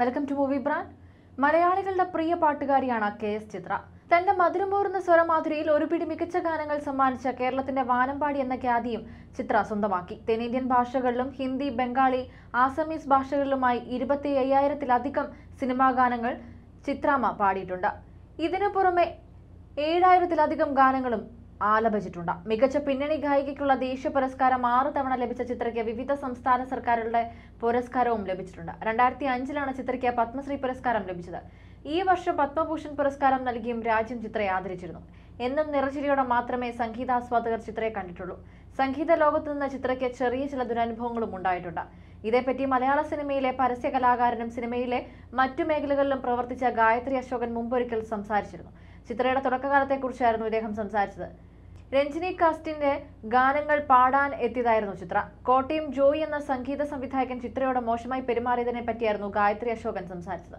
welcome to movie brand മലയാളികളുടെ പ്രിയ പാട്ടുകാരിയാണ് K S ചിത്ര തന്റെ മധുരമൂർന്ന സ്വരമാധുരിയിൽ ഒരുപിടി മികച്ച ഗാനങ്ങൾ സമ്മാനിച്ച കേരളത്തിന്റെ വാനമ്പാടി എന്ന ഖ്യാതിയും ചിത്ര സ്വന്തമാക്കി തെന്നിന്ത്യൻ ഭാഷകളിലും ഹിന്ദി ബംഗാളി ആസമീസ് ഭാഷകളിലുമായി ഇരുപത്തി അയ്യായിരത്തിലധികം സിനിമാ ഗാനങ്ങൾ ചിത്രാമ പാടിയിട്ടുണ്ട് ഇതിനു പുറമെ ഏഴായിരത്തിലധികം ഗാനങ്ങളും ആലപിച്ചിട്ടുണ്ട് മികച്ച പിന്നണി ഗായികയ്ക്കുള്ള ദേശീയ പുരസ്കാരം ആറ് തവണ ലഭിച്ച ചിത്രയ്ക്ക് വിവിധ സംസ്ഥാന സർക്കാരുകളുടെ പുരസ്കാരവും ലഭിച്ചിട്ടുണ്ട് രണ്ടായിരത്തി അഞ്ചിലാണ് ചിത്രയ്ക്ക് പത്മശ്രീ പുരസ്കാരം ലഭിച്ചത് ഈ വർഷം പത്മഭൂഷൺ പുരസ്കാരം നൽകിയും രാജ്യം ചിത്രയെ ആദരിച്ചിരുന്നു എന്നും നിറചിരിയോടെ മാത്രമേ സംഗീതാസ്വാദകർ ചിത്രയെ കണ്ടിട്ടുള്ളൂ സംഗീത ലോകത്ത് നിന്ന് ചിത്രയ്ക്ക് ചെറിയ ചില ദുരനുഭവങ്ങളും ഉണ്ടായിട്ടുണ്ട് ഇതേപ്പറ്റി മലയാള സിനിമയിലെ പരസ്യ കലാകാരനും സിനിമയിലെ മറ്റു മേഖലകളിലും പ്രവർത്തിച്ച ഗായത്രി അശോകൻ മുമ്പൊരിക്കൽ സംസാരിച്ചിരുന്നു ചിത്രയുടെ തുടക്കകാലത്തെക്കുറിച്ചായിരുന്നു ഇദ്ദേഹം സംസാരിച്ചത് രഞ്ജിനി കാസ്റ്റിന്റെ ഗാനങ്ങൾ പാടാൻ എത്തിയതായിരുന്നു ചിത്ര കോട്ടയം ജോയി എന്ന സംഗീത സംവിധായകൻ ചിത്രയോട് മോശമായി പെരുമാറിയതിനെ പറ്റിയായിരുന്നു ഗായത്രി അശോകൻ സംസാരിച്ചത്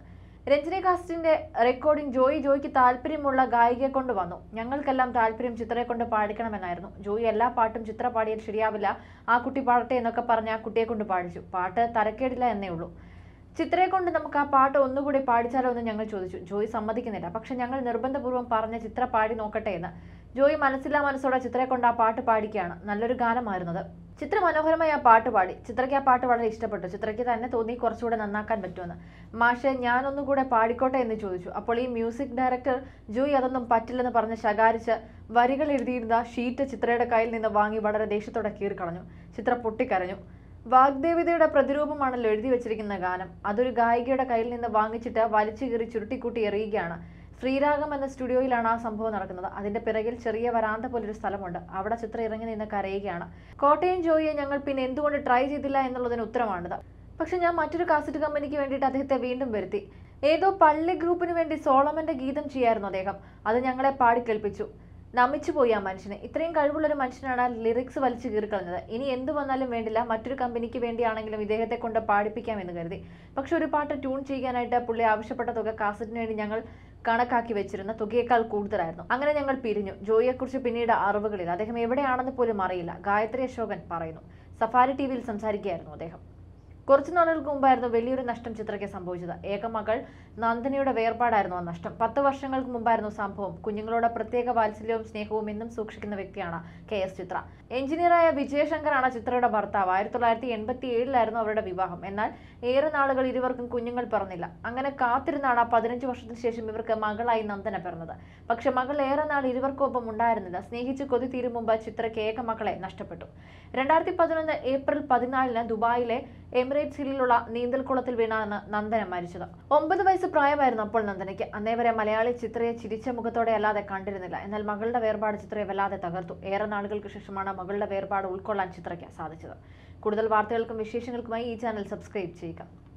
രഞ്ജിനി കാസ്റ്റിന്റെ റെക്കോർഡിംഗ് ജോയി ജോയിക്ക് താല്പര്യമുള്ള ഗായികയെ കൊണ്ട് വന്നു ഞങ്ങൾക്കെല്ലാം താല്പര്യം ചിത്രയെ കൊണ്ട് പാടിക്കണമെന്നായിരുന്നു ജോയി എല്ലാ പാട്ടും ചിത്ര പാടിയാൽ ശരിയാവില്ല ആ കുട്ടി പാടട്ടെ എന്നൊക്കെ പറഞ്ഞ് ആ കുട്ടിയെ കൊണ്ട് പാടിച്ചു പാട്ട് തരക്കേടില്ല എന്നേ ഉള്ളൂ ചിത്രയെ കൊണ്ട് നമുക്ക് ആ പാട്ട് ഒന്നുകൂടി പാടിച്ചാലോ എന്ന് ഞങ്ങൾ ചോദിച്ചു ജോയി സമ്മതിക്കുന്നില്ല പക്ഷെ ഞങ്ങൾ നിർബന്ധപൂർവ്വം പറഞ്ഞ ചിത്ര പാടി നോക്കട്ടെ എന്ന് ജോയി മനസ്സില്ലാ മനസ്സോടെ ചിത്രയെ കൊണ്ട് ആ പാട്ട് പാടിക്കുകയാണ് നല്ലൊരു ഗാനമായിരുന്നത് ചിത്ര മനോഹരമായി ആ പാട്ട് പാടി ചിത്രയ്ക്ക് ആ പാട്ട് വളരെ ഇഷ്ടപ്പെട്ടു ചിത്രയ്ക്ക് തന്നെ തോന്നി കുറച്ചുകൂടെ നന്നാക്കാൻ പറ്റുമെന്ന് മാഷെ ഞാനൊന്നും കൂടെ പാടിക്കോട്ടെ എന്ന് ചോദിച്ചു അപ്പോൾ ഈ മ്യൂസിക് ഡയറക്ടർ ജൂയി അതൊന്നും പറ്റില്ലെന്ന് പറഞ്ഞ് ശകാരിച്ച് വരികൾ എഴുതിയിരുന്ന ഷീറ്റ് ചിത്രയുടെ കയ്യിൽ നിന്ന് വാങ്ങി വളരെ ദേഷ്യത്തോടെ കീറിക്കളഞ്ഞു ചിത്ര പൊട്ടിക്കരഞ്ഞു വാഗ്ദേവിതയുടെ പ്രതിരൂപമാണല്ലോ എഴുതി വെച്ചിരിക്കുന്ന ഗാനം അതൊരു ഗായികയുടെ കയ്യിൽ നിന്ന് വാങ്ങിച്ചിട്ട് വലിച്ചു കീറി ചുരുട്ടിക്കൂട്ടി എറിയുകയാണ് ശ്രീരാഗം എന്ന സ്റ്റുഡിയോയിലാണ് ആ സംഭവം നടക്കുന്നത് അതിന്റെ പിറകിൽ ചെറിയ വരാന്ത പോലൊരു സ്ഥലമുണ്ട് അവിടെ ചിത്ര ഇറങ്ങി നിന്ന് കരയുകയാണ് കോട്ടയം ജോയിയെ ഞങ്ങൾ പിന്നെ എന്തുകൊണ്ട് ട്രൈ ചെയ്തില്ല എന്നുള്ളതിന് ഉത്തരമാണിത് പക്ഷെ ഞാൻ മറ്റൊരു കാസറ്റ് കമ്പനിക്ക് വേണ്ടിയിട്ട് അദ്ദേഹത്തെ വീണ്ടും വരുത്തി ഏതോ പള്ളി ഗ്രൂപ്പിന് വേണ്ടി സോളമന്റെ ഗീതം ചെയ്യായിരുന്നു അദ്ദേഹം അത് ഞങ്ങളെ പാടി കേൾപ്പിച്ചു നമിച്ചു പോയി ആ മനുഷ്യനെ ഇത്രയും കഴിവുള്ളൊരു മനുഷ്യനാണ് ലിറിക്സ് വലിച്ചു കീറിക്കളഞ്ഞത് ഇനി എന്ത് വന്നാലും വേണ്ടില്ല മറ്റൊരു കമ്പനിക്ക് വേണ്ടിയാണെങ്കിലും ഇദ്ദേഹത്തെ കൊണ്ട് എന്ന് കരുതി പക്ഷെ ഒരു പാട്ട് ട്യൂൺ ചെയ്യാനായിട്ട് പുള്ളി ആവശ്യപ്പെട്ട തുക കാസറ്റിന് വേണ്ടി ഞങ്ങൾ കണക്കാക്കി വെച്ചിരുന്ന തുകയേക്കാൾ കൂടുതലായിരുന്നു അങ്ങനെ ഞങ്ങൾ പിരിഞ്ഞു ജോയിയെക്കുറിച്ച് പിന്നീട് അറിവുകളില്ല അദ്ദേഹം എവിടെയാണെന്ന് പോലും അറിയില്ല ഗായത്രി അശോകൻ പറയുന്നു സഫാരി ടി വിയിൽ സംസാരിക്കുകയായിരുന്നു അദ്ദേഹം കുറച്ച് നാളുകൾക്ക് മുമ്പായിരുന്നു വലിയൊരു നഷ്ടം ചിത്രയ്ക്ക് സംഭവിച്ചത് ഏകമകൾ നന്ദനയുടെ വേർപാടായിരുന്നു ആ നഷ്ടം പത്ത് വർഷങ്ങൾക്ക് മുമ്പായിരുന്നു സംഭവം കുഞ്ഞുങ്ങളുടെ പ്രത്യേക വാത്സല്യവും സ്നേഹവും എന്നും സൂക്ഷിക്കുന്ന വ്യക്തിയാണ് കെ എസ് ചിത്ര എഞ്ചിനീയറായ വിജയശങ്കറാണ് ചിത്രയുടെ ഭർത്താവ് ആയിരത്തി തൊള്ളായിരത്തി എൺപത്തി ഏഴിലായിരുന്നു അവരുടെ വിവാഹം എന്നാൽ ഏറെ നാളുകൾ ഇരുവർക്കും കുഞ്ഞുങ്ങൾ പറഞ്ഞില്ല അങ്ങനെ കാത്തിരുന്നാണ് പതിനഞ്ച് വർഷത്തിന് ശേഷം ഇവർക്ക് മകളായി നന്ദന പിറന്നത് പക്ഷെ മകൾ ഏറെ നാൾ ഇരുവർക്കൊപ്പം ഉണ്ടായിരുന്നില്ല സ്നേഹിച്ച് കൊതി തീരും മുമ്പ് ചിത്രയ്ക്ക് ഏക മകളെ നഷ്ടപ്പെട്ടു രണ്ടായിരത്തി പതിനൊന്ന് ഏപ്രിൽ പതിനാലിന് ദുബായിലെ എമിറേറ്റ് എമിറേറ്റ്സ് നീന്തൽ കുളത്തിൽ വീണാണ് നന്ദന മരിച്ചത് ഒമ്പത് വയസ്സ് പ്രായമായിരുന്നു അപ്പോൾ നന്ദനയ്ക്ക് അന്നേവരെ മലയാളി ചിത്രയെ ചിരിച്ച മുഖത്തോടെ അല്ലാതെ കണ്ടിരുന്നില്ല എന്നാൽ മകളുടെ വേർപാട് ചിത്രയെ വല്ലാതെ തകർത്തു ഏറെ നാളുകൾക്ക് ശേഷമാണ് മകളുടെ വേർപാട് ഉൾക്കൊള്ളാൻ ചിത്രയ്ക്ക് സാധിച്ചത് കൂടുതൽ വാർത്തകൾക്കും വിശേഷങ്ങൾക്കുമായി ഈ ചാനൽ സബ്സ്ക്രൈബ് ചെയ്യുക